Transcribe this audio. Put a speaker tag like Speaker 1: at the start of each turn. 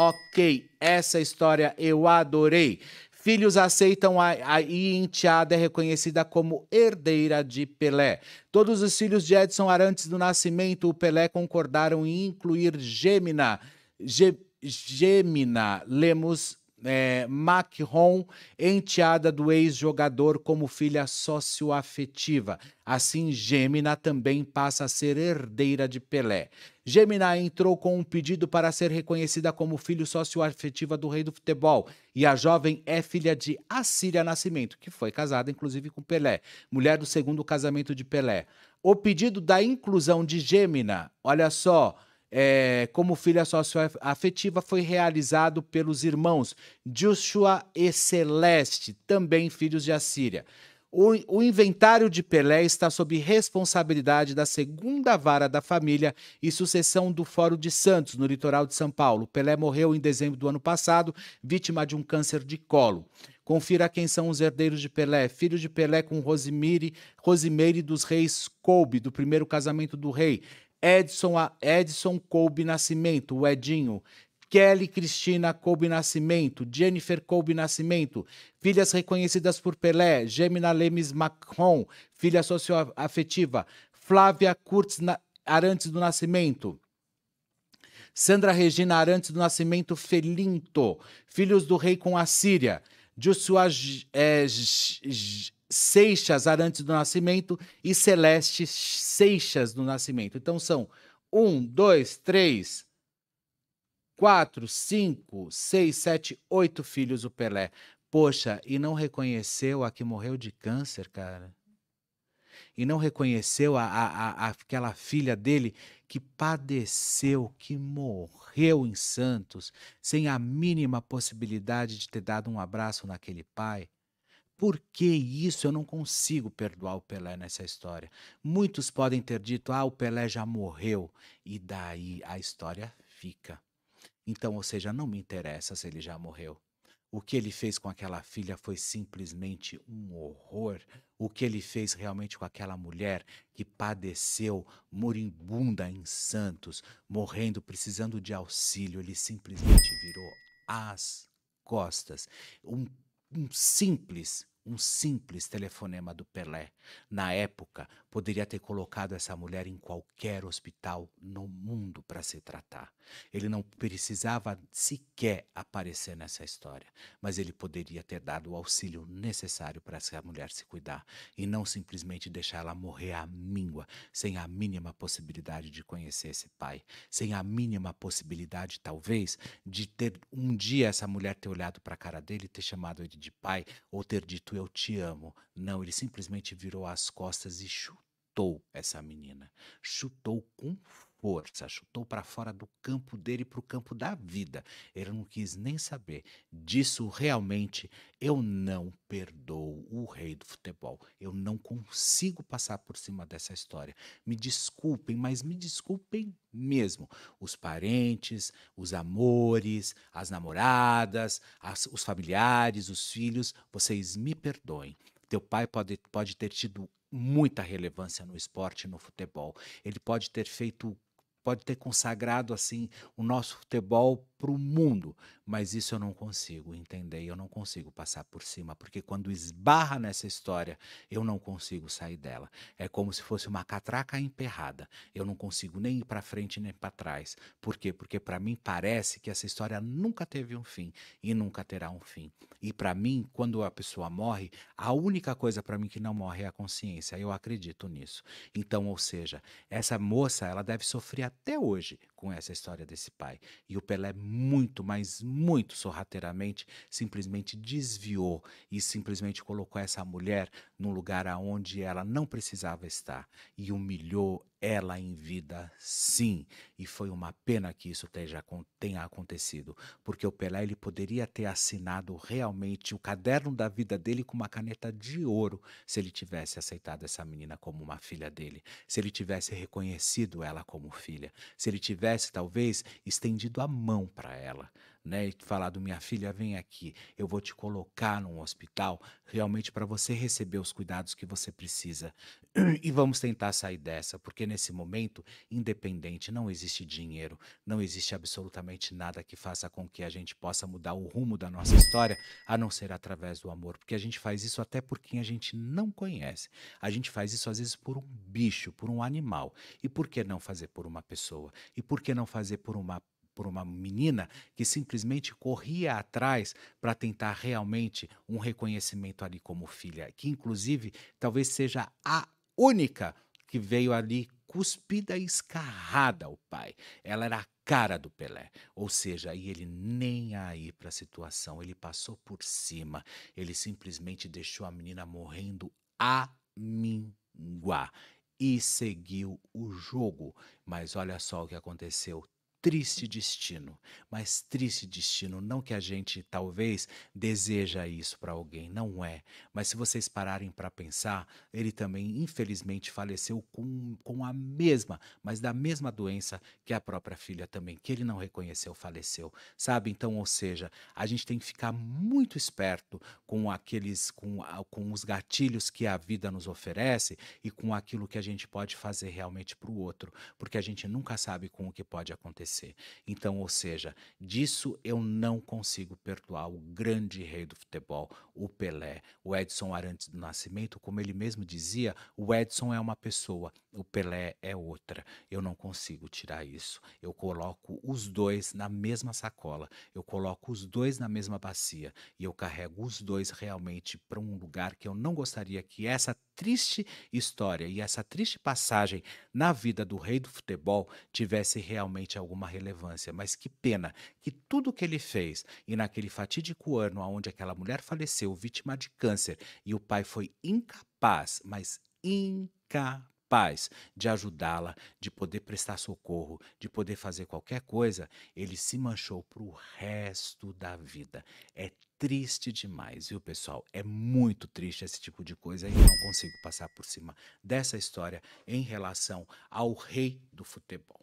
Speaker 1: Ok, essa história eu adorei. Filhos aceitam a, a enteada é reconhecida como herdeira de Pelé. Todos os filhos de Edson Arantes do Nascimento, o Pelé concordaram em incluir Gêmina, Gê, Gêmina Lemos é, Macron, enteada do ex-jogador como filha socioafetiva. Assim, Gemina também passa a ser herdeira de Pelé. Gemina entrou com um pedido para ser reconhecida como filho socioafetiva do rei do futebol. E a jovem é filha de Assília Nascimento, que foi casada inclusive com Pelé, mulher do segundo casamento de Pelé. O pedido da inclusão de Gemina, olha só, é, como filha socioafetiva afetiva foi realizado pelos irmãos Joshua e Celeste, também filhos de Assíria. O, o, inventário de Pelé está sob responsabilidade da segunda vara da família e sucessão do Fórum de Santos, no litoral de São Paulo. Pelé morreu em dezembro do ano passado, vítima de um câncer de colo. Confira quem são os herdeiros de Pelé. Filho de Pelé com Rosimire, Rosimeire dos Reis Colbe, do primeiro casamento do rei. Edson, Edson Colby Nascimento, o Edinho, Kelly Cristina Colby Nascimento, Jennifer Colby Nascimento, filhas reconhecidas por Pelé, Gemina Lemes Macron, filha socioafetiva, Flávia Kurtz Arantes do Nascimento, Sandra Regina Arantes do Nascimento Felinto, filhos do rei com a Síria, Joshua Seixas Arantes do Nascimento e Celeste Seixas do Nascimento. Então são um, dois, três, quatro, cinco, seis, sete, oito filhos o Pelé. Poxa, e não reconheceu a que morreu de câncer, cara? E não reconheceu a, a, a aquela filha dele que padeceu, que morreu em Santos, sem a mínima possibilidade de ter dado um abraço naquele pai? Por que isso? Eu não consigo perdoar o Pelé nessa história. Muitos podem ter dito: ah, o Pelé já morreu. E daí a história fica. Então, ou seja, não me interessa se ele já morreu. O que ele fez com aquela filha foi simplesmente um horror. O que ele fez realmente com aquela mulher que padeceu moribunda em Santos, morrendo, precisando de auxílio, ele simplesmente virou as costas. Um simples um simples telefonema do Pelé, na época, poderia ter colocado essa mulher em qualquer hospital no mundo para se tratar. Ele não precisava sequer aparecer nessa história, mas ele poderia ter dado o auxílio necessário para essa mulher se cuidar e não simplesmente deixar ela morrer à míngua, sem a mínima possibilidade de conhecer esse pai, sem a mínima possibilidade, talvez, de ter um dia essa mulher ter olhado para a cara dele, ter chamado ele de pai ou ter dito eu te amo. Não, ele simplesmente virou as costas e chutou chutou essa menina. Chutou com força, chutou para fora do campo dele, para o campo da vida. Ele não quis nem saber. Disso realmente eu não perdoo o rei do futebol. Eu não consigo passar por cima dessa história. Me desculpem, mas me desculpem mesmo. Os parentes, os amores, as namoradas, as, os familiares, os filhos, vocês me perdoem. Teu pai pode, pode ter tido muita relevância no esporte no futebol. Ele pode ter feito pode ter consagrado assim o nosso futebol para o mundo, mas isso eu não consigo entender, eu não consigo passar por cima, porque quando esbarra nessa história, eu não consigo sair dela. É como se fosse uma catraca emperrada. Eu não consigo nem ir para frente nem para trás. Por quê? Porque para mim parece que essa história nunca teve um fim e nunca terá um fim. E para mim, quando a pessoa morre, a única coisa para mim que não morre é a consciência. Eu acredito nisso. Então, ou seja, essa moça, ela deve sofrer até hoje com essa história desse pai. E o Pelé, muito, mas muito sorrateiramente, simplesmente desviou e simplesmente colocou essa mulher num lugar aonde ela não precisava estar e humilhou ela em vida, sim. E foi uma pena que isso tenha acontecido, porque o Pelé ele poderia ter assinado realmente o caderno da vida dele com uma caneta de ouro, se ele tivesse aceitado essa menina como uma filha dele, se ele tivesse reconhecido ela como filha, se ele tivesse talvez estendido a mão para ela né, e falar do minha filha, vem aqui, eu vou te colocar num hospital realmente para você receber os cuidados que você precisa. E vamos tentar sair dessa, porque nesse momento, independente, não existe dinheiro, não existe absolutamente nada que faça com que a gente possa mudar o rumo da nossa história, a não ser através do amor, porque a gente faz isso até por quem a gente não conhece. A gente faz isso às vezes por um bicho, por um animal. E por que não fazer por uma pessoa? E por que não fazer por uma por uma menina que simplesmente corria atrás para tentar realmente um reconhecimento ali como filha, que inclusive talvez seja a única que veio ali cuspida e escarrada ao pai. Ela era a cara do Pelé. Ou seja, e ele nem aí para a situação, ele passou por cima. Ele simplesmente deixou a menina morrendo a minguar e seguiu o jogo. Mas olha só o que aconteceu triste destino, mas triste destino, não que a gente talvez deseja isso para alguém, não é. Mas se vocês pararem para pensar, ele também infelizmente faleceu com, com a mesma, mas da mesma doença que a própria filha também, que ele não reconheceu, faleceu, sabe? Então, ou seja, a gente tem que ficar muito esperto com aqueles, com, com os gatilhos que a vida nos oferece e com aquilo que a gente pode fazer realmente para o outro, porque a gente nunca sabe com o que pode acontecer acontecer. Então, ou seja, disso eu não consigo perdoar o grande rei do futebol, o Pelé, o Edson Arantes do Nascimento, como ele mesmo dizia, o Edson é uma pessoa, o Pelé é outra. Eu não consigo tirar isso. Eu coloco os dois na mesma sacola, eu coloco os dois na mesma bacia e eu carrego os dois realmente para um lugar que eu não gostaria que essa triste história e essa triste passagem na vida do rei do futebol tivesse realmente alguma uma relevância, mas que pena que tudo que ele fez e naquele fatídico ano onde aquela mulher faleceu vítima de câncer e o pai foi incapaz, mas incapaz de ajudá-la, de poder prestar socorro, de poder fazer qualquer coisa, ele se manchou para o resto da vida. É triste demais, viu, pessoal? É muito triste esse tipo de coisa e não consigo passar por cima dessa história em relação ao rei do futebol.